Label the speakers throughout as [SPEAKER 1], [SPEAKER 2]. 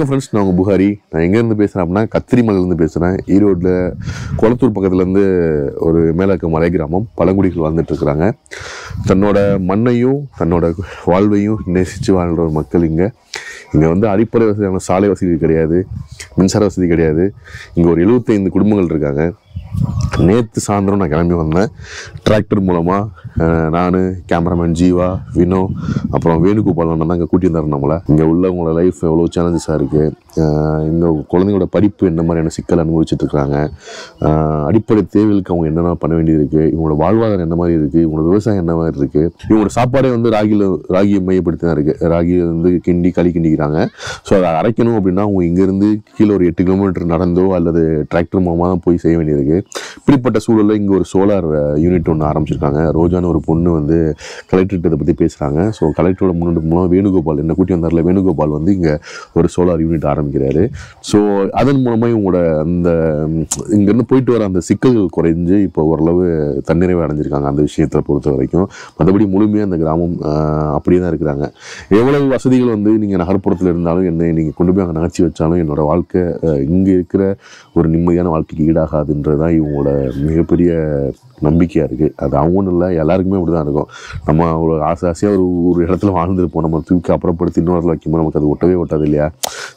[SPEAKER 1] வணக்கம் ஃப்ரெண்ட்ஸ் நான் உங்கள் புகாரி நான் எங்கேருந்து பேசுகிறேன் அப்படின்னா கத்திரிமலையிலேருந்து பேசுகிறேன் ஈரோட்டில் குளத்தூர் பக்கத்துலேருந்து ஒரு மேலக்க மலை கிராமம் பழங்குடிகள் வாழ்ந்துட்டுருக்குறாங்க தன்னோட மண்ணையும் தன்னோட வாழ்வையும் நேசித்து வாழ்கிற ஒரு மக்கள் இங்கே இங்கே வந்து அடிப்படை வசதியான சாலை வசதி கிடையாது மின்சார வசதி கிடையாது இங்கே ஒரு எழுபத்தைந்து குடும்பங்கள் இருக்காங்க நேற்று சாயந்தரம் நான் கிளம்பி வந்தேன் டிராக்டர் மூலமாக நான் கேமராமேன் ஜீவா வினோ அப்புறம் வேணுகோபால் அண்ணன் தான் இங்கே கூட்டி நம்மளை இங்கே உள்ளவங்களோட லைஃப் எவ்வளோ சேலஞ்சஸாக இருக்குது இந்த குழந்தைங்களோட படிப்பு என்ன மாதிரியான சிக்கல் இருக்காங்க அடிப்படை தேவைகளுக்கு அவங்க என்னென்ன பண்ண வேண்டியது இருக்குது இவங்களோட வாழ்வாதாரம் என்ன மாதிரி இருக்குது இவங்களோட விவசாயம் என்ன மாதிரி இருக்குது இவங்களோட சாப்பாடே வந்து ராகியில் ராகியை மையப்படுத்தி தான் இருக்குது ராகியை வந்து கிண்டி களி கிண்டிக்கிறாங்க ஸோ அதை அரைக்கணும் அப்படின்னா அவங்க இங்கேருந்து கீழே ஒரு எட்டு கிலோமீட்டர் நடந்தோ அல்லது டிராக்டர் மூலமாக தான் போய் செய்ய வேண்டியிருக்கு இப்படிப்பட்ட சூழலில் இங்கே ஒரு சோலார் யூனிட் ஒன்று ஆரம்பிச்சிருக்காங்க ரோஜான ஒரு பொண்ணு வந்து கலெக்டர்கிட்ட இதை பற்றி பேசுகிறாங்க ஸோ கலெக்டரோட முன்னாடி மூலம் வேணுகோபால் என்னை கூட்டி வந்தார்ல வேணுகோபால் வந்து இங்கே ஒரு சோலார் யூனிட் ஆரம்பி காமிக்கிறாரு ஸோ அதன் மூலமாக இவங்களோட அந்த இங்கேருந்து போயிட்டு வர அந்த சிக்கல்கள் குறைஞ்சு இப்போ ஓரளவு தன்னிறைவு அடைஞ்சிருக்காங்க அந்த விஷயத்தை பொறுத்த வரைக்கும் மற்றபடி முழுமையாக அந்த கிராமம் அப்படியே தான் இருக்கிறாங்க எவ்வளவு வசதிகள் வந்து நீங்கள் நகர்ப்புறத்தில் இருந்தாலும் என்னை நீங்கள் கொண்டு போய் அங்கே நகர்ச்சி வச்சாலும் என்னோடய வாழ்க்கை இங்கே இருக்கிற ஒரு நிம்மதியான வாழ்க்கைக்கு ஈடாகாதுன்றது தான் இவங்களோட மிகப்பெரிய நம்பிக்கையாக இருக்குது அது அவங்கன்னு இல்லை எல்லாருக்குமே அப்படி தான் இருக்கும் நம்ம ஒரு ஆசை ஆசையாக ஒரு ஒரு இடத்துல வாழ்ந்துருப்போம் நம்ம தூக்கி அப்புறப்படுத்தி இன்னொரு வைக்கும்போது நமக்கு அது ஒட்டவே ஒட்டாது இல்லையா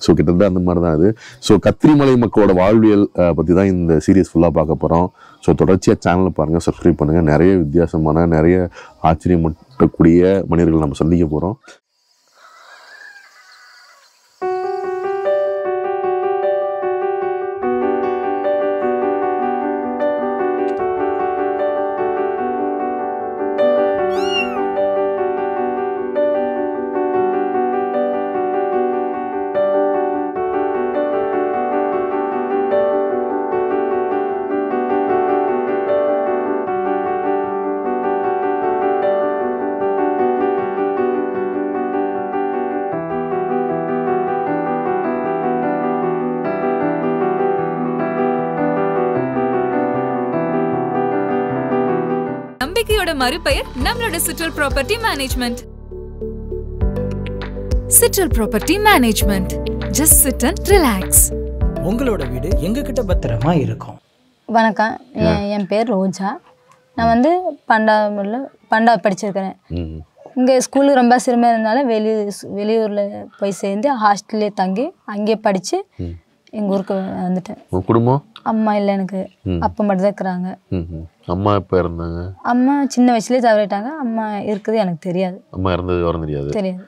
[SPEAKER 1] ஸோ கிட்ட கிட்டத்தட்ட அந்த மாதிரி தான் அது ஸோ கத்திரிமலை மக்களோட வாழ்வியல் பற்றி தான் இந்த சீரியஸ் ஃபுல்லாக பார்க்க போகிறோம் ஸோ தொடர்ச்சியாக சேனலை பாருங்கள் சப்ஸ்கிரைப் பண்ணுங்கள் நிறைய வித்தியாசமான நிறைய ஆச்சரியமூட்டக்கூடிய மனிதர்கள் நம்ம சந்திக்க போகிறோம்
[SPEAKER 2] நம்பிக்கையோட மறுபெயர் நம்மளோட Citral property management Citral property management just sit and relax
[SPEAKER 3] உங்களோட வீடு கிட்ட பத்திரமா இருக்கும்
[SPEAKER 2] வணக்கம் என் பேர் ரோஜா நான் வந்து பண்டாவில் பண்டா படிச்சிருக்கிறேன் இங்கே ஸ்கூலுக்கு ரொம்ப சிறுமையாக இருந்தாலும் வெளியூர் வெளியூரில் போய் சேர்ந்து ஹாஸ்டல்லே தங்கி அங்கே படித்து எங்கள் ஊருக்கு வந்துட்டேன் உங்கள் குடும்பம் அம்மா இல்லை எனக்கு அப்பா மட்டும் தான் இருக்கிறாங்க
[SPEAKER 1] அம்மா இப்போ இருந்தாங்க
[SPEAKER 2] அம்மா சின்ன வயசுலேயே தவறிட்டாங்க அம்மா இருக்குது எனக்கு தெரியாது
[SPEAKER 1] அம்மா இருந்தது வர தெரியாது தெரியாது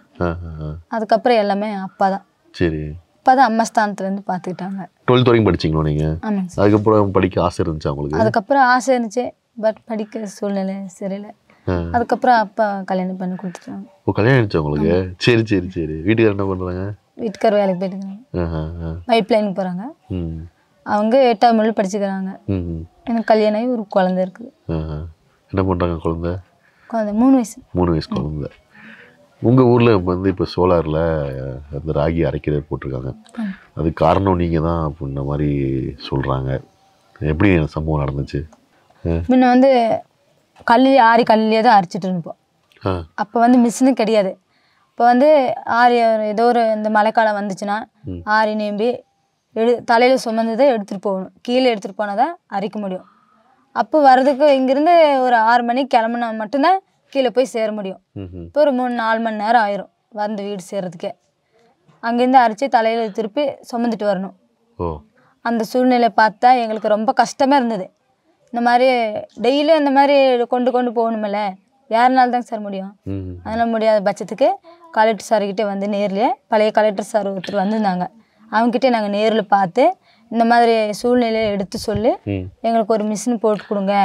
[SPEAKER 2] அதுக்கப்புறம் எல்லாமே அப்பா தான் சரி அப்பா தான் அம்மா ஸ்தானத்துலேருந்து பார்த்துக்கிட்டாங்க
[SPEAKER 1] டுவெல்த் வரைக்கும் படிச்சிங்களோ நீங்கள் அதுக்கப்புறம் படிக்க ஆசை இருந்துச்சு அவங்களுக்கு
[SPEAKER 2] அதுக்கப்புறம் ஆசை இருந்துச்சு பட் படிக்க சூழ்நிலை சரியில்லை அதுக்கப்புறம் அப்பா கல்யாணம் பண்ணி கொடுத்துட்டாங்க
[SPEAKER 1] ஓ கல்யாணம் ஆயிடுச்சு உங்களுக்கு சரி சரி சரி வீட்டுக்கார என்ன பண்ணுறாங்க வீட்டுக்கார் வேலைக்கு போயிட்டுருக்காங்க
[SPEAKER 2] பைப் லைனுக்கு போகிறாங்க அவங்க எட்டாம் மொழி படிச்சுக்கிறாங்க எனக்கு கல்யாணம் ஆகி ஒரு குழந்த இருக்குது
[SPEAKER 1] என்ன பண்ணுறாங்க குழந்த
[SPEAKER 2] குழந்த மூணு வயசு
[SPEAKER 1] மூணு வயசு குழந்த உங்கள் ஊரில் வந்து இப்போ சோலாரில் அந்த ராகி அரைக்கிறது போட்டிருக்காங்க அது காரணம் நீங்கள் தான் அப்படின்ன மாதிரி சொல்கிறாங்க எப்படி சம்பவம் நடந்துச்சு
[SPEAKER 2] முன்ன வந்து கல்லி ஆறி கல்லிலே தான் அரைச்சிட்டு இருப்போம் அப்போ வந்து மிஷினும் கிடையாது இப்போ வந்து ஆரி ஏதோ ஒரு இந்த மழைக்காலம் வந்துச்சுன்னா ஆரி நேம்பி எடு தலையில் சுமந்ததை எடுத்துகிட்டு போகணும் கீழே எடுத்துகிட்டு போனால் தான் அரைக்க முடியும் அப்போ வர்றதுக்கு இங்கேருந்து ஒரு ஆறு மணிக்கு கிளம்புனா மட்டும்தான் கீழே போய் சேர முடியும் இப்போ ஒரு மூணு நாலு மணி நேரம் ஆயிரும் வந்து வீடு சேர்றதுக்கே அங்கேருந்து அரைச்சி தலையில் திருப்பி சுமந்துட்டு வரணும் அந்த சூழ்நிலை பார்த்தா எங்களுக்கு ரொம்ப கஷ்டமாக இருந்தது இந்த மாதிரி டெய்லியும் இந்த மாதிரி கொண்டு கொண்டு போகணுமில்ல யாருனால தாங்க சார் முடியும் அதனால் முடியாத பட்சத்துக்கு கலெக்டர் சார்கிட்ட வந்து நேர்லேயே பழைய கலெக்டர் சார் ஒருத்தர் வந்திருந்தாங்க அவங்ககிட்ட நாங்கள் நேரில் பார்த்து இந்த மாதிரி சூழ்நிலையை எடுத்து சொல்லி எங்களுக்கு ஒரு மிஷின் போட்டு கொடுங்க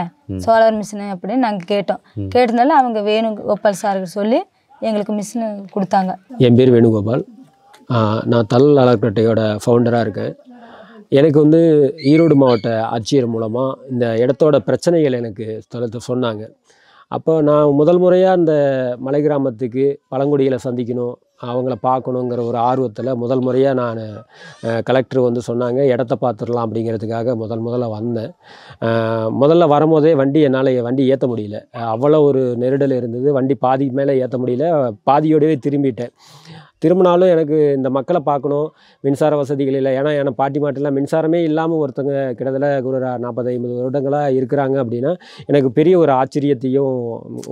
[SPEAKER 2] சோலார் மிஷினு அப்படின்னு நாங்கள் கேட்டோம் கேட்டதுனால அவங்க வேணுகோபால் சாருக்கு சொல்லி எங்களுக்கு மிஷின் கொடுத்தாங்க
[SPEAKER 3] என் பேர் வேணுகோபால் நான் தல் அலர்கட்டையோட ஃபவுண்டராக இருக்கேன் எனக்கு வந்து ஈரோடு மாவட்ட ஆட்சியர் மூலமாக இந்த இடத்தோட பிரச்சனைகள் எனக்கு சொன்னாங்க அப்போ நான் முதல் முறையாக இந்த மலை கிராமத்துக்கு பழங்குடியில் சந்திக்கணும் அவங்கள பார்க்கணுங்கிற ஒரு ஆர்வத்தில் முதல் முறையாக நான் கலெக்டர் வந்து சொன்னாங்க இடத்த பார்த்துடலாம் அப்படிங்கிறதுக்காக முதல் முதல்ல வந்தேன் முதல்ல வரும்போதே வண்டி என்னால் வண்டி ஏற்ற முடியல அவ்வளோ ஒரு நெருடல் இருந்தது வண்டி பாதிக்கு மேலே ஏற்ற முடியல பாதியோடவே திரும்பிட்டேன் திரும்பினாலும் எனக்கு இந்த மக்களை பார்க்கணும் மின்சார வசதிகள் இல்லை ஏன்னா என பாட்டி மாட்டெல்லாம் மின்சாரமே இல்லாமல் ஒருத்தங்க கிட்டத்தட்ட ஒரு நாற்பது ஐம்பது வருடங்களாக இருக்கிறாங்க அப்படின்னா எனக்கு பெரிய ஒரு ஆச்சரியத்தையும்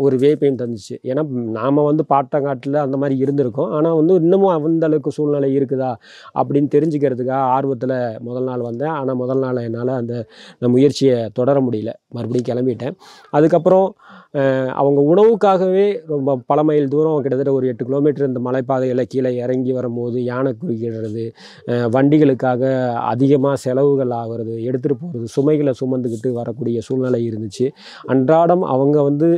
[SPEAKER 3] ஒரு வேப்பையும் தந்துச்சு ஏன்னா நாம் வந்து பாட்டங்காட்டில் அந்த மாதிரி இருந்திருக்கோம் ஆனால் வந்து இன்னமும் அந்த அளவுக்கு சூழ்நிலை இருக்குதா அப்படின்னு தெரிஞ்சுக்கிறதுக்காக ஆர்வத்தில் முதல் நாள் வந்தேன் ஆனால் முதல் நாள் என்னால் அந்த முயற்சியை தொடர முடியல மறுபடியும் கிளம்பிட்டேன் அதுக்கப்புறம் அவங்க உணவுக்காகவே ரொம்ப பல மைல் தூரம் கிட்டத்தட்ட ஒரு எட்டு கிலோமீட்டர் இந்த மலைப்பாதையில் கீழே இறங்கி வரும்போது யானை குறுக்கிடுறது வண்டிகளுக்காக அதிகமாக செலவுகள் ஆகிறது எடுத்துகிட்டு போகிறது சுமைகளை சுமந்துக்கிட்டு வரக்கூடிய சூழ்நிலை இருந்துச்சு அன்றாடம் அவங்க வந்து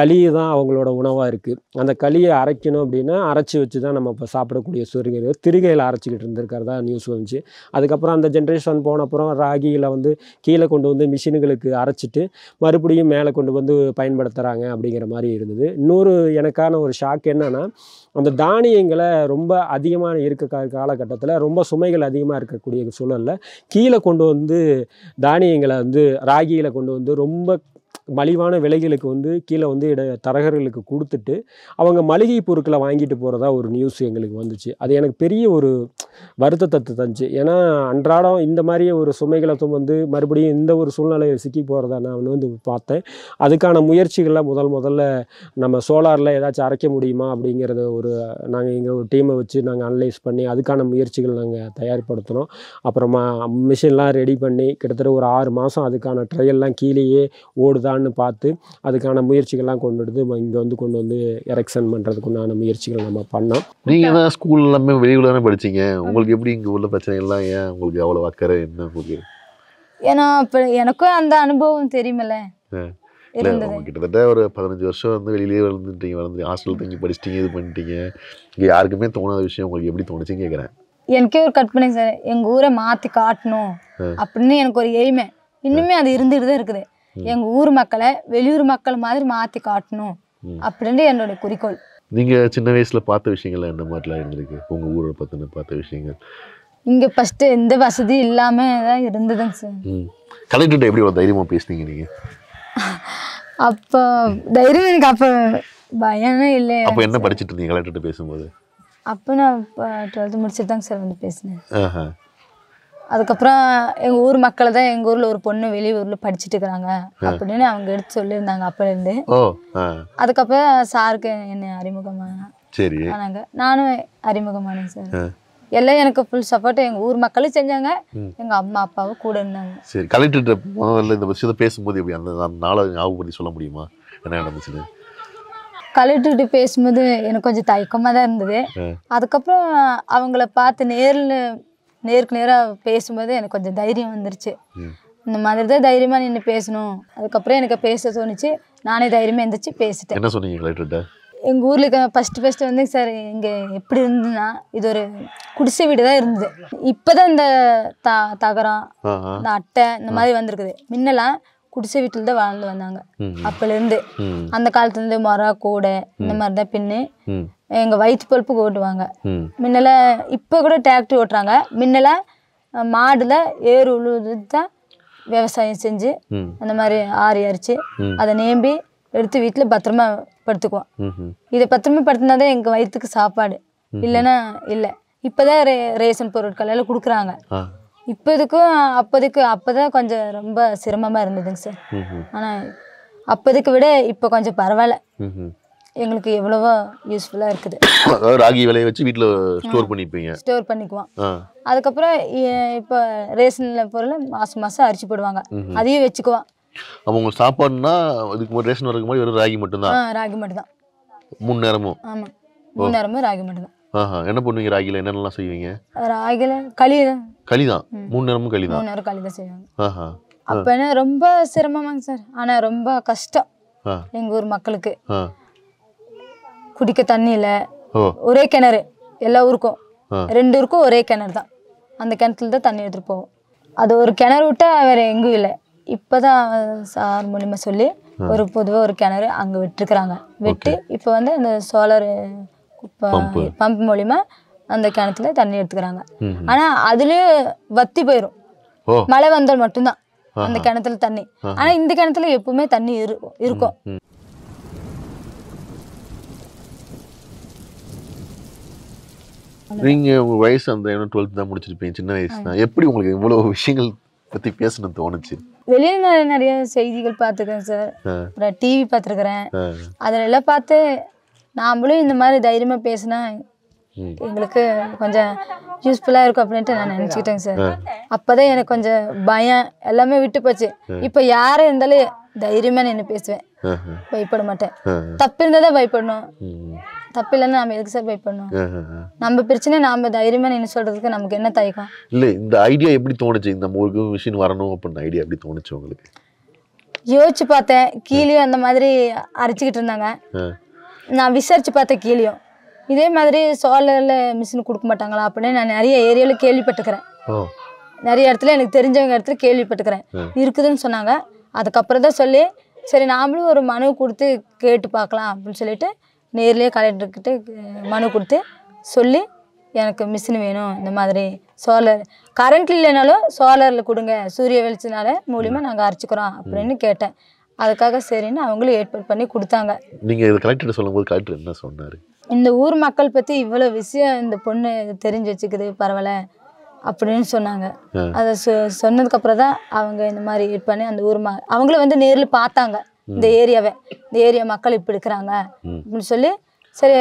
[SPEAKER 3] களி தான் அவங்களோட உணவாக இருக்குது அந்த களியை அரைக்கணும் அப்படின்னா அரைச்சி வச்சு தான் நம்ம இப்போ சாப்பிடக்கூடிய சூரியன் திருகையில் அரைச்சிக்கிட்டு இருந்திருக்கிறதா நியூஸ் வந்துச்சு அதுக்கப்புறம் அந்த ஜென்ரேஷன் போன அப்புறம் ராகியில் வந்து கீழே கொண்டு வந்து மிஷின்களுக்கு அரைச்சிட்டு மறுபடியும் மேலே கொண்டு வந்து பயன்படுத்த நடத்துகிறாங்க அப்படிங்கிற மாதிரி இருந்தது இன்னொரு எனக்கான ஒரு ஷாக் என்னென்னா அந்த தானியங்களை ரொம்ப அதிகமாக இருக்க காலகட்டத்தில் ரொம்ப சுமைகள் அதிகமாக இருக்கக்கூடிய சூழலில் கீழே கொண்டு வந்து தானியங்களை வந்து ராகியில் கொண்டு வந்து ரொம்ப மலிவான விலைகளுக்கு வந்து கீழே வந்து இட தரகர்களுக்கு கொடுத்துட்டு அவங்க மளிகை பொருட்களை வாங்கிட்டு போகிறதா ஒரு நியூஸ் எங்களுக்கு வந்துச்சு அது எனக்கு பெரிய ஒரு வருத்தத்தை தந்துச்சு ஏன்னா அன்றாடம் இந்த மாதிரி ஒரு சுமைகளை வந்து மறுபடியும் இந்த ஒரு சூழ்நிலையை சிக்கி போகிறதா நான் வந்து பார்த்தேன் அதுக்கான முயற்சிகள்லாம் முதல் முதல்ல நம்ம சோலாரில் ஏதாச்சும் அரைக்க முடியுமா அப்படிங்கிறத ஒரு நாங்கள் எங்கள் ஒரு டீமை வச்சு நாங்கள் அனலைஸ் பண்ணி அதுக்கான முயற்சிகள் நாங்கள் தயார்படுத்தினோம் அப்புறமா மிஷின்லாம் ரெடி பண்ணி கிட்டத்தட்ட ஒரு ஆறு மாதம் அதுக்கான ட்ரையல்லாம் கீழேயே ஓடுதான் இருக்கான்னு பார்த்து அதுக்கான முயற்சிகள்லாம் கொண்டு எடுத்து இங்கே வந்து கொண்டு வந்து எரெக்ஷன் பண்ணுறதுக்குண்டான முயற்சிகள் நம்ம பண்ணோம்
[SPEAKER 1] நீங்கள் தான் ஸ்கூல் எல்லாமே வெளியில் தானே படித்தீங்க உங்களுக்கு எப்படி இங்கே உள்ள பிரச்சனைகள்லாம் ஏன் உங்களுக்கு அவ்வளோ அக்கறை என்ன உங்களுக்கு
[SPEAKER 2] ஏன்னா இப்போ எனக்கும் அந்த அனுபவம் தெரியுமில்ல
[SPEAKER 1] கிட்டத்தட்ட ஒரு பதினஞ்சு வருஷம் வந்து வெளியிலேயே வளர்ந்துட்டீங்க வளர்ந்து ஹாஸ்டல் தங்கி படிச்சிட்டீங்க இது பண்ணிட்டீங்க இங்கே யாருக்குமே தோணாத விஷயம் உங்களுக்கு எப்படி தோணுச்சுன்னு கேட்குறேன்
[SPEAKER 2] எனக்கே ஒரு கற்பனை சார் எங்கள் ஊரை மாற்றி காட்டணும் அப்படின்னு எனக்கு ஒரு எய்மை இன்னுமே அது இருந்துகிட்டு தான் இருக்குது எங்கள் ஊர் மக்களை வெளியூர் மக்கள் மாதிரி மாற்றி காட்டணும் அப்படின்ட்டு என்னோட குறிக்கோள்
[SPEAKER 1] நீங்கள் சின்ன வயசில் பார்த்த விஷயங்கள் என்ன மாதிரிலாம் இருந்திருக்கு உங்கள் ஊரை பற்றின பார்த்த விஷயங்கள்
[SPEAKER 2] இங்கே ஃபஸ்ட்டு எந்த வசதி இல்லாமல் தான் இருந்ததுங்க சார்
[SPEAKER 1] கலெக்டர்கிட்ட எப்படி ஒரு தைரியமாக பேசுனீங்க நீங்கள்
[SPEAKER 2] அப்போ தைரியம் எனக்கு அப்போ பயமே இல்லை அப்போ என்ன
[SPEAKER 1] படிச்சுட்டு இருந்தீங்க கலெக்டர்கிட்ட பேசும்போது
[SPEAKER 2] அப்போ நான் டுவெல்த்து முடிச்சுட்டு தாங்க சார் வந்து பேசினேன் அதுக்கப்புறம் எங்கள் ஊர் மக்களை தான் எங்கள் ஊரில் ஒரு பொண்ணு வெளியூரில் படிச்சுட்டு இருக்கிறாங்க அப்படின்னு அவங்க எடுத்து சொல்லியிருந்தாங்க அப்போலேருந்து அதுக்கப்புறம் சாருக்கு என்னை அறிமுகமானாங்க சரி ஆனாங்க நானும் அறிமுகமானேன் சார் எல்லாம் எனக்கு ஃபுல் சப்போர்ட் எங்கள் ஊர் மக்களும் செஞ்சாங்க எங்கள் அம்மா அப்பாவும் கூட இருந்தாங்க
[SPEAKER 1] சரி கலெக்டர் இந்த விஷயத்தை பேசும்போது எப்படி அந்த நாளை ஞாபகம் பண்ணி சொல்ல முடியுமா என்ன நடந்துச்சு
[SPEAKER 2] கலெக்டர்கிட்ட பேசும்போது எனக்கு கொஞ்சம் தயக்கமாக தான் இருந்தது அதுக்கப்புறம் அவங்கள பார்த்து நேரில் நேருக்கு நேராக பேசும்போது எனக்கு கொஞ்சம் தைரியம் வந்துருச்சு இந்த மாதிரி தான் தைரியமாக நின்று பேசணும் அதுக்கப்புறம் எனக்கு பேச தோணுச்சு நானே தைரியமாக எந்திரிச்சு பேசிட்டேன் என்ன
[SPEAKER 1] சொன்னீங்க
[SPEAKER 2] எங்கள் ஊரில் இருக்க ஃபஸ்ட்டு ஃபஸ்ட்டு வந்து சார் இங்கே எப்படி இருந்ததுன்னா இது ஒரு குடிசை வீடு தான் இருந்தது இப்போ தான் இந்த த தகரம்
[SPEAKER 4] இந்த அட்டை இந்த மாதிரி
[SPEAKER 2] வந்திருக்குது முன்னெல்லாம் குடிசை வீட்டில் தான் வாழ்ந்து வந்தாங்க அப்போலேருந்து அந்த காலத்துலேருந்து மரம் கூடை இந்த மாதிரி தான் பின்னு எங்கள் வயிற்று பொழுப்புக்கு ஓட்டுவாங்க முன்னெல்லாம் இப்போ கூட டிராக்டர் ஓட்டுறாங்க முன்னெல்லாம் மாடில் ஏறு உழுது தான் விவசாயம் செஞ்சு அந்த மாதிரி ஆறி அரிச்சு அதை நேம்பி எடுத்து வீட்டில் பத்திரமா படுத்துக்குவோம் இதை பத்திரமா படுத்தினா தான் எங்கள் வயிற்றுக்கு சாப்பாடு இல்லைன்னா இல்லை இப்போதான் ரே ரேஷன் பொருட்கள் எல்லாம் கொடுக்குறாங்க இப்போதுக்கும் அப்போதைக்கு அப்போதான் கொஞ்சம் ரொம்ப சிரமமாக இருந்ததுங்க சார் ஆனால் அப்போதைக்கு விட இப்போ கொஞ்சம் பரவாயில்ல எங்களுக்கு எவ்வளவு யூஸ்ஃபுல்லாக இருக்குது
[SPEAKER 1] அதாவது ராகி விலையை வச்சு வீட்டில் ஸ்டோர் பண்ணிப்பீங்க
[SPEAKER 2] ஸ்டோர் பண்ணிக்குவோம் அதுக்கப்புறம் இப்போ ரேஷனில் பொருள் மாதம் மாதம் அரிசி போடுவாங்க அதையும் வச்சுக்குவோம்
[SPEAKER 1] அப்போ உங்களுக்கு சாப்பாடுனா மாதிரி ரேஷன் வரக்கு மாதிரி வெறும் ராகி மட்டும்தான் ராகி மட்டும்தான் மூணு நேரமும் ஆமாம் மூணு
[SPEAKER 2] நேரமும் ராகி மட்டும்தான்
[SPEAKER 1] ஆஹா என்ன பண்ணுவீங்க ராகில என்னென்னலாம் செய்வீங்க
[SPEAKER 2] ராகில களி
[SPEAKER 1] களி தான் மூணு நேரமும் களி தான் மூணு
[SPEAKER 2] நேரம் களி தான் செய்வாங்க ஆஹா என்ன ரொம்ப சிரமமாங்க சார் ஆனா ரொம்ப கஷ்டம் எங்க ஊர் மக்களுக்கு குடிக்க தண்ணி இல்லை ஒரே கிணறு எல்லா ஊருக்கும் ரெண்டு ஊருக்கும் ஒரே கிணறு தான் அந்த கிணத்துல தான் தண்ணி எடுத்துகிட்டு போவோம் அது ஒரு கிணறு விட்டா வேற எங்கேயும் இல்லை இப்பதான் சார் மூலிமா சொல்லி ஒரு பொதுவாக ஒரு கிணறு அங்கே விட்டுருக்குறாங்க விட்டு இப்போ வந்து அந்த சோலார் பம்ப் மூலிமா அந்த கிணத்துல தண்ணி எடுத்துக்கிறாங்க ஆனால் அதுலேயும் வத்தி போயிடும் மழை வந்தால் மட்டும்தான் அந்த கிணத்துல தண்ணி ஆனால் இந்த கிணத்துல எப்பவுமே தண்ணி இருக்கும்
[SPEAKER 1] நீங்கள் உங்கள் வயசு அந்த இன்னும் டுவெல்த் தான் முடிச்சிருப்பீங்க சின்ன வயசு தான் எப்படி உங்களுக்கு இவ்வளோ விஷயங்கள் பற்றி பேசணும் தோணுச்சு
[SPEAKER 2] வெளியில நிறைய செய்திகள் பார்த்துருக்கேன் சார் அப்புறம் டிவி பார்த்துருக்குறேன் அதில் பார்த்து நாமளும் இந்த மாதிரி தைரியமாக பேசினா எங்களுக்கு கொஞ்சம் யூஸ்ஃபுல்லாக இருக்கும் அப்படின்ட்டு நான் நினச்சிக்கிட்டேங்க சார் அப்போ தான் எனக்கு கொஞ்சம் பயம் எல்லாமே விட்டு போச்சு இப்போ யாராக இருந்தாலும் தைரியமாக நின்று பேசுவேன் பயப்பட மாட்டேன் தப்பு இருந்தால் தான் பயப்படணும் தப்பில்லைன்னு நம்ம எதுக்கு சார் போய் பண்ணுவோம் நம்ம பிரச்சனை நாம தைரியமா நின்று சொல்றதுக்கு நமக்கு என்ன தயக்கம்
[SPEAKER 1] இல்லை இந்த ஐடியா எப்படி தோணுச்சு இந்த ஊருக்கு மிஷின் வரணும் அப்படின்னு ஐடியா எப்படி தோணுச்சு உங்களுக்கு
[SPEAKER 2] யோசிச்சு பார்த்தேன் கீழேயும் அந்த மாதிரி அரைச்சிக்கிட்டு இருந்தாங்க நான் விசாரிச்சு பார்த்தேன் கீழேயும் இதே மாதிரி சோலரில் மிஷின் கொடுக்க மாட்டாங்களா அப்படின்னு நான் நிறைய ஏரியாவில் கேள்விப்பட்டுக்கிறேன் நிறைய இடத்துல எனக்கு தெரிஞ்சவங்க இடத்துல கேள்விப்பட்டுக்கிறேன் இருக்குதுன்னு சொன்னாங்க அதுக்கப்புறம் தான் சொல்லி சரி நாமளும் ஒரு மனு கொடுத்து கேட்டு பார்க்கலாம் அப்படின்னு சொல்லிட்டு நேர்லேயே கலெக்டர்கிட்ட மனு கொடுத்து சொல்லி எனக்கு மிஷின் வேணும் இந்த மாதிரி சோலர் கரண்ட் இல்லைனாலும் சோலாரில் கொடுங்க சூரிய வெளிச்சினால மூலியமாக நாங்கள் அரைச்சிக்கிறோம் அப்படின்னு கேட்டேன் அதுக்காக சரின்னு அவங்களும் ஏற்பாடு பண்ணி கொடுத்தாங்க
[SPEAKER 1] நீங்கள் இது கலெக்டர் சொல்லும்போது கலெக்டர் என்ன சொன்னார்
[SPEAKER 2] இந்த ஊர் மக்கள் பற்றி இவ்வளோ விஷயம் இந்த பொண்ணு தெரிஞ்சு வச்சுக்குது பரவாயில்ல அப்படின்னு சொன்னாங்க அதை சொ சொன்னதுக்கப்புறம் தான் அவங்க இந்த மாதிரி இது பண்ணி அந்த ஊர் ம அவங்களும் வந்து நேரில் பார்த்தாங்க இந்த ஏரியாவை இந்த ஏரியா மக்கள் இப்படி இருக்கிறாங்க அப்படின்னு சொல்லி சரி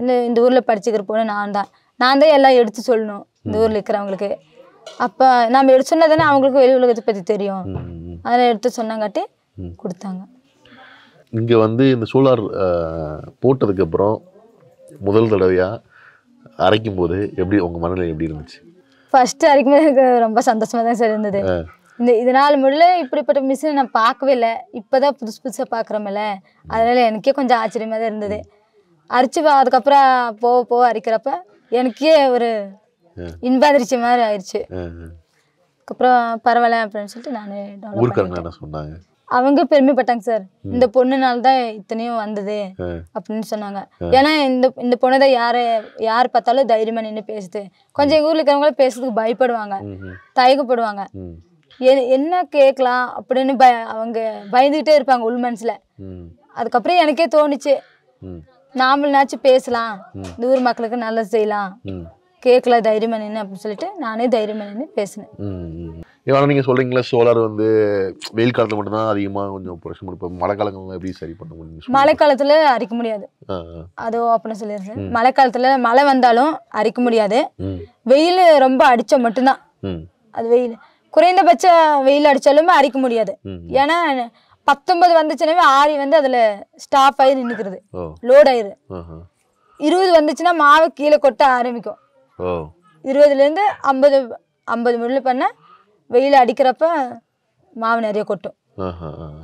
[SPEAKER 2] இந்த இந்த ஊரில் படிச்சுக்கிற பொண்ணு நான் தான் நான் தான் எல்லாம் எடுத்து சொல்லணும் இந்த ஊரில் இருக்கிறவங்களுக்கு அப்போ நம்ம எடுத்து சொன்னால் தானே அவங்களுக்கு வெளி உலகத்தை பற்றி தெரியும் அதெல்லாம் எடுத்து சொன்னாங்காட்டி கொடுத்தாங்க
[SPEAKER 1] இங்கே வந்து இந்த சோலார் போட்டதுக்கப்புறம் முதல் தடவையாக அரைக்கும் போது எப்படி உங்கள் மனநிலை எப்படி இருந்துச்சு
[SPEAKER 2] ஃபஸ்ட்டு அரைக்கும் போது எனக்கு ரொம்ப சந்தோஷமாக தான் சார் இருந்தது இந்த இதனால் முதல்ல இப்படிப்பட்ட மிஷினை நான் பார்க்கவே இல்லை இப்போ தான் புதுசு புதுசாக பார்க்குறோமில்ல அதனால் எனக்கே கொஞ்சம் ஆச்சரியமாக தான் இருந்தது அரிச்சு அதுக்கப்புறம் போக போக அரிக்கிறப்ப எனக்கே ஒரு இன்பாதிரிச்ச மாதிரி ஆயிடுச்சு
[SPEAKER 1] அதுக்கப்புறம்
[SPEAKER 2] பரவாயில்ல அப்படின்னு சொல்லிட்டு நான் சொன்னாங்க அவங்க பெருமைப்பட்டாங்க சார் இந்த பொண்ணுனால தான் இத்தனையும் வந்தது அப்படின்னு சொன்னாங்க ஏன்னா இந்த இந்த பொண்ணு தான் யாரு யார் பார்த்தாலும் தைரியமா நின்று பேசுது கொஞ்சம் எங்கள் ஊரில் இருக்கிறவங்களும் பேசுறதுக்கு பயப்படுவாங்க தயக்கப்படுவாங்க என்ன கேட்கலாம் அப்படின்னு பய அவங்க பயந்துகிட்டே இருப்பாங்க உள் மனசுல அதுக்கப்புறம் எனக்கே தோணுச்சு நாமளாச்சும் பேசலாம் இந்த ஊர் மக்களுக்கு நல்லா செய்யலாம் கேட்கல தைரியமா நின்று அப்படின்னு சொல்லிட்டு நானே தைரியமா நின்று
[SPEAKER 1] பேசினேன் இவ்வளோ நீங்கள் சொல்கிறீங்களா சோலார் வந்து வெயில் காலத்தில் மட்டும்தான் அதிகமாக கொஞ்சம் பிரச்சனை கொடுப்போம் மழை காலங்கள்லாம் எப்படி சரி பண்ண முடியும்
[SPEAKER 2] மழை காலத்தில் அரிக்க முடியாது அதோ அப்படின்னு சொல்லிடுறேன் மழை காலத்தில் மழை வந்தாலும் அரிக்க முடியாது வெயில் ரொம்ப அடித்தா மட்டும்தான் அது வெயில் குறைந்தபட்ச வெயில் அடித்தாலுமே அரிக்க முடியாது ஏன்னா பத்தொன்பது வந்துச்சுனாவே ஆரி வந்து அதில் ஸ்டாப் ஆகி நின்றுக்கிறது லோட் ஆயிரு இருபது வந்துச்சுன்னா மாவு கீழே கொட்ட ஆரம்பிக்கும் இருபதுலேருந்து ஐம்பது ஐம்பது மில்லு பண்ண வெயில் அடிக்கிறப்ப மாவு நிறைய கொட்டும்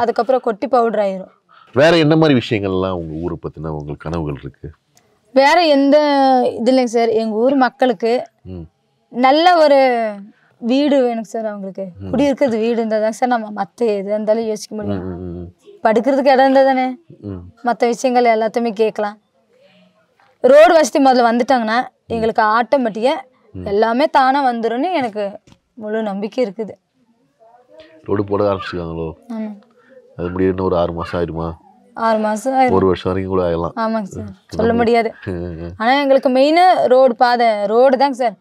[SPEAKER 2] அதுக்கப்புறம் கொட்டி பவுடர் ஆயிரும்
[SPEAKER 1] வேற என்ன மாதிரி விஷயங்கள்லாம் உங்க ஊரை பத்தினா உங்களுக்கு கனவுகள் இருக்கு
[SPEAKER 2] வேற எந்த இது இல்லைங்க சார் எங்கள் ஊர் மக்களுக்கு நல்ல ஒரு வீடு வேணும் சார் அவங்களுக்கு இருக்கிறது வீடு இருந்தா தான் சார் நம்ம மற்ற எது இருந்தாலும் யோசிக்க முடியும் படுக்கிறதுக்கு இடம் இருந்தா தானே மற்ற விஷயங்கள் எல்லாத்தையுமே கேட்கலாம் ரோடு வசதி முதல்ல வந்துட்டாங்கன்னா எங்களுக்கு ஆட்டோமேட்டிக்கா எல்லாமே தானாக வந்துடும்னு எனக்கு முழு நம்பிக்கை இருக்குது
[SPEAKER 1] ரோடு போட ஆரம்பிச்சிருக்காங்களோ அது முடிய இன்னும் ஒரு ஆறு மாதம் ஆயிடுமா
[SPEAKER 2] ஆறு மாதம் ஒரு
[SPEAKER 1] வருஷம் வரைக்கும் கூட ஆகலாம் ஆமாங்க சார் சொல்ல முடியாது
[SPEAKER 2] ஆனால் எங்களுக்கு மெயினு ரோடு பாதை ரோடு தாங்க சார்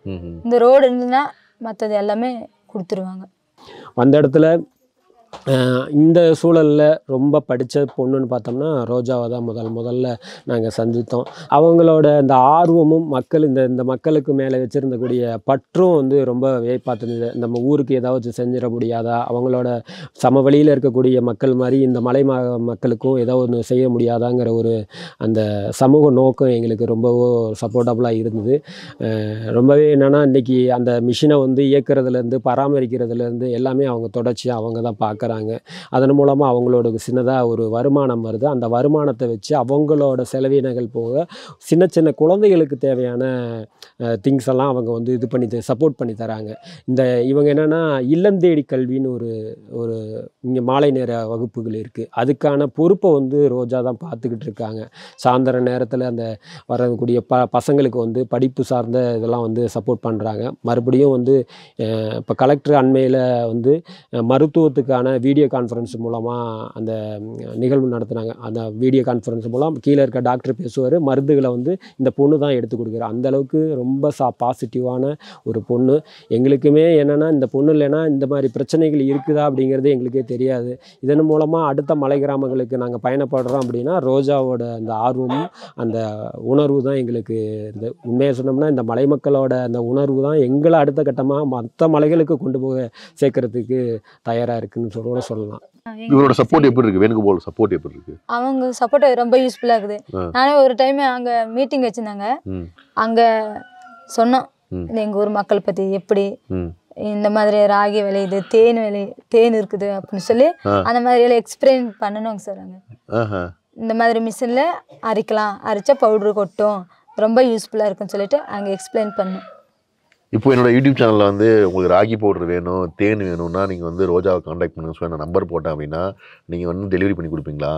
[SPEAKER 2] இந்த ரோடு இருந்ததுன்னா மற்றது எல்லாமே கொடுத்துருவாங்க
[SPEAKER 3] அந்த இடத்துல இந்த சூழலில் ரொம்ப படித்த பொண்ணுன்னு பார்த்தோம்னா ரோஜாவை தான் முதல் முதல்ல நாங்கள் சந்தித்தோம் அவங்களோட இந்த ஆர்வமும் மக்கள் இந்த இந்த மக்களுக்கு மேலே வச்சுருந்தக்கூடிய பற்றும் வந்து ரொம்ப வியப்பாத்திருந்தது நம்ம ஊருக்கு ஏதாவது செஞ்சிட முடியாதா அவங்களோட சமவெளியில் இருக்கக்கூடிய மக்கள் மாதிரி இந்த மலை மக்களுக்கும் ஏதோ ஒன்று செய்ய முடியாதாங்கிற ஒரு அந்த சமூக நோக்கம் எங்களுக்கு ரொம்பவும் சப்போர்ட்டபுளாக இருந்தது ரொம்பவே என்னென்னா இன்றைக்கி அந்த மிஷினை வந்து இயக்கிறதுலேருந்து பராமரிக்கிறதுலேருந்து எல்லாமே அவங்க தொடர்ச்சியாக அவங்க தான் பார்க்க பார்க்குறாங்க அதன் மூலமாக அவங்களோட சின்னதாக ஒரு வருமானம் வருது அந்த வருமானத்தை வச்சு அவங்களோட செலவினங்கள் போக சின்ன சின்ன குழந்தைகளுக்கு தேவையான திங்ஸ் எல்லாம் அவங்க வந்து இது பண்ணி சப்போர்ட் பண்ணி தராங்க இந்த இவங்க என்னென்னா இல்லம் தேடி கல்வின்னு ஒரு ஒரு இங்கே மாலை நேர வகுப்புகள் இருக்குது அதுக்கான பொறுப்பை வந்து ரோஜா தான் பார்த்துக்கிட்டு இருக்காங்க சாயந்தர நேரத்தில் அந்த வரக்கூடிய ப பசங்களுக்கு வந்து படிப்பு சார்ந்த இதெல்லாம் வந்து சப்போர்ட் பண்ணுறாங்க மறுபடியும் வந்து இப்போ கலெக்டர் அண்மையில் வந்து மருத்துவத்துக்கான வீடியோ கான்ஃபரன்ஸ் மூலமாக அந்த நிகழ்வு நடத்துனாங்க அந்த வீடியோ கான்ஃபரன்ஸ் மூலம் கீழே இருக்க டாக்டர் பேசுவார் மருந்துகளை வந்து இந்த பொண்ணு தான் எடுத்து கொடுக்குறாரு அந்தளவுக்கு ரொம்ப சா பாசிட்டிவான ஒரு பொண்ணு எங்களுக்குமே என்னென்னா இந்த பொண்ணு இல்லைன்னா இந்த மாதிரி பிரச்சனைகள் இருக்குதா அப்படிங்கிறது எங்களுக்கே தெரியாது இதன் மூலமாக அடுத்த மலை கிராமங்களுக்கு நாங்கள் பயணப்படுறோம் அப்படின்னா ரோஜாவோட அந்த ஆர்வமும் அந்த உணர்வு தான் எங்களுக்கு இந்த உண்மையாக சொன்னோம்னா இந்த மலை மக்களோட அந்த உணர்வு தான் எங்களை அடுத்த கட்டமாக மற்ற மலைகளுக்கு கொண்டு போக சேர்க்கறதுக்கு தயாராக இருக்குதுன்னு சொல்கிறோம் கூட சொல்லலாம்
[SPEAKER 1] இவரோட சப்போர்ட் எப்படி இருக்கு வேணுகோபால் சப்போர்ட் எப்படி இருக்கு
[SPEAKER 2] அவங்க சப்போர்ட் ரொம்ப யூஸ்ஃபுல்லா இருக்குது நானே ஒரு டைம் அங்க மீட்டிங் வச்சிருந்தாங்க அங்க சொன்னோம் எங்க ஊர் மக்கள் பத்தி எப்படி இந்த மாதிரி ராகி விளையுது தேன் விளை தேன் இருக்குது அப்படின்னு சொல்லி அந்த மாதிரி எல்லாம் எக்ஸ்பிளைன் சார்
[SPEAKER 1] சொல்றாங்க
[SPEAKER 2] இந்த மாதிரி மிஷினில் அரைக்கலாம் அரைச்சா பவுடர் கொட்டும் ரொம்ப யூஸ்ஃபுல்லாக இருக்குன்னு சொல்லிட்டு அங்கே எக்ஸ்பிளைன் பண்ணோம்
[SPEAKER 1] இப்போ என்னோட யூடியூப் சேனலில் வந்து உங்களுக்கு ராகி பவுடர் வேணும் தேன் வேணும்னா நீங்கள் வந்து ரோஜாவை காண்டாக்ட் பண்ணுங்க சொல்லி நான் நம்பர் போட்டேன் அப்படின்னா நீங்கள் வந்து டெலிவரி பண்ணி கொடுப்பீங்களா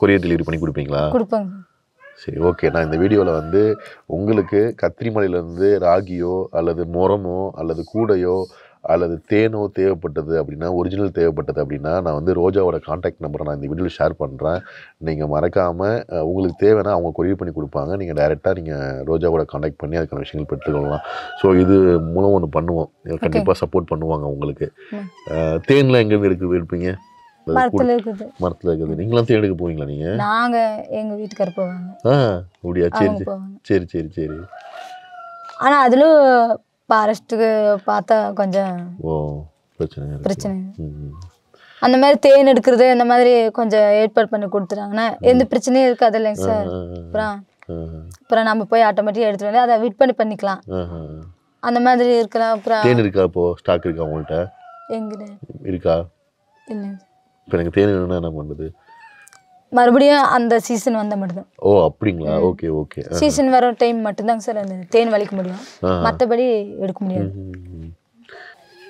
[SPEAKER 1] கொரியர் டெலிவரி பண்ணி கொடுப்பீங்களா சரி ஓகே நான் இந்த வீடியோவில் வந்து உங்களுக்கு கத்திரிமலையிலேருந்து ராகியோ அல்லது முரமோ அல்லது கூடையோ அல்லது தேனோ தேவைப்பட்டது அப்படின்னா ஒரிஜினல் தேவைப்பட்டது அப்படின்னா நான் வந்து ரோஜாவோட காண்டாக்ட் நம்பரை நான் இந்த வீடியோவில் ஷேர் பண்ணுறேன் நீங்கள் மறக்காமல் உங்களுக்கு தேவைன்னா அவங்க கொரியர் பண்ணி கொடுப்பாங்க நீங்கள் டைரெக்டாக நீங்கள் ரோஜாவோட காண்டாக்ட் பண்ணி அதுக்கான விஷயங்கள் பெற்றுக்கொள்ளலாம் ஸோ இது மூலம் ஒன்று பண்ணுவோம் கண்டிப்பாக சப்போர்ட் பண்ணுவாங்க உங்களுக்கு தேனில் எங்கேருந்து இருக்குது இருப்பீங்க மரத்துல இருக்குது எடுக்க போவீங்களா ஆ அப்படியா சரி சரி சரி சரி
[SPEAKER 2] ஃபாரஸ்ட்டுக்கு பார்த்தா கொஞ்சம் ஓ
[SPEAKER 1] பிரச்சனை பிரச்சனை
[SPEAKER 2] அந்த மாதிரி தேன் எடுக்கிறது இந்த மாதிரி கொஞ்சம் ஏற்பாடு பண்ணி கொடுத்துட்டாங்கன்னா எந்த பிரச்சனையும் இருக்காது இல்லைங்க சார் அப்புறம் அப்புறம் நம்ம போய் ஆட்டோமேட்டிக்காக எடுத்துட்டு வந்து அதை பண்ணி பண்ணிக்கலாம் அந்த மாதிரி இருக்கலாம் அப்புறம் தேன்
[SPEAKER 1] இருக்கா இப்போ ஸ்டாக் இருக்கா உங்கள்கிட்ட எங்கே இருக்கா இல்லை இப்போ எனக்கு தேன் வேணும்னா என்ன பண்ணுறது
[SPEAKER 2] மறுபடியும் அந்த சீசன் வந்த மட்டும்தான்
[SPEAKER 1] ஓ அப்படிங்களா ஓகே ஓகே சீசன்
[SPEAKER 2] வர டைம் மட்டும்தாங்க சார் அந்த தேன் வலிக்க முடியும் மற்றபடி எடுக்க முடியாது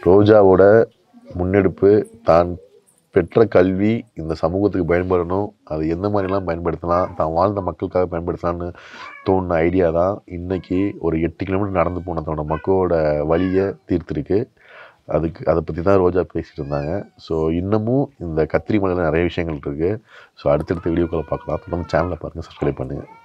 [SPEAKER 1] ரோஜாவோட முன்னெடுப்பு தான் பெற்ற கல்வி இந்த சமூகத்துக்கு பயன்படணும் அது எந்த மாதிரிலாம் பயன்படுத்தலாம் தான் வாழ்ந்த மக்களுக்காக பயன்படுத்தலாம்னு தோணுன ஐடியா தான் இன்றைக்கி ஒரு எட்டு கிலோமீட்டர் நடந்து போனதோட மக்களோட வழியை தீர்த்துருக்கு அதுக்கு அதை பற்றி தான் ரோஜா பேசிகிட்டு இருந்தாங்க ஸோ இன்னமும் இந்த கத்திரி மலையில் நிறைய விஷயங்கள் இருக்குது ஸோ அடுத்தடுத்த வீடியோக்களை பார்க்கலாம் தொடர்ந்து சேனலை பாருங்கள் சப்ஸ்கிரைப் பண்ணுங்கள்